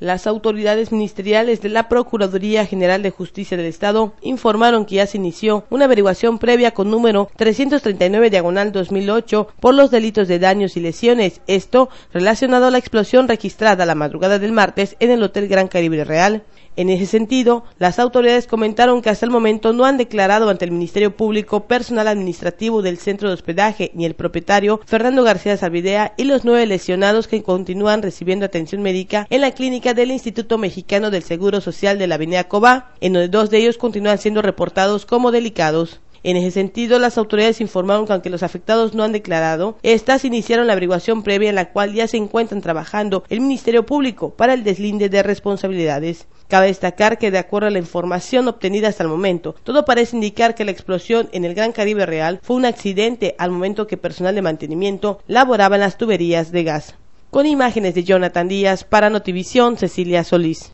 Las autoridades ministeriales de la Procuraduría General de Justicia del Estado informaron que ya se inició una averiguación previa con número 339 diagonal 2008 por los delitos de daños y lesiones, esto relacionado a la explosión registrada la madrugada del martes en el Hotel Gran Caribe Real. En ese sentido, las autoridades comentaron que hasta el momento no han declarado ante el Ministerio Público personal administrativo del centro de hospedaje ni el propietario Fernando García Salvidea y los nueve lesionados que continúan recibiendo atención médica en la clínica del Instituto Mexicano del Seguro Social de la Avenida Cobá, en donde dos de ellos continúan siendo reportados como delicados. En ese sentido, las autoridades informaron que aunque los afectados no han declarado, estas iniciaron la averiguación previa en la cual ya se encuentran trabajando el Ministerio Público para el deslinde de responsabilidades. Cabe destacar que de acuerdo a la información obtenida hasta el momento, todo parece indicar que la explosión en el Gran Caribe Real fue un accidente al momento que personal de mantenimiento laboraba en las tuberías de gas. Con imágenes de Jonathan Díaz para Notivisión, Cecilia Solís.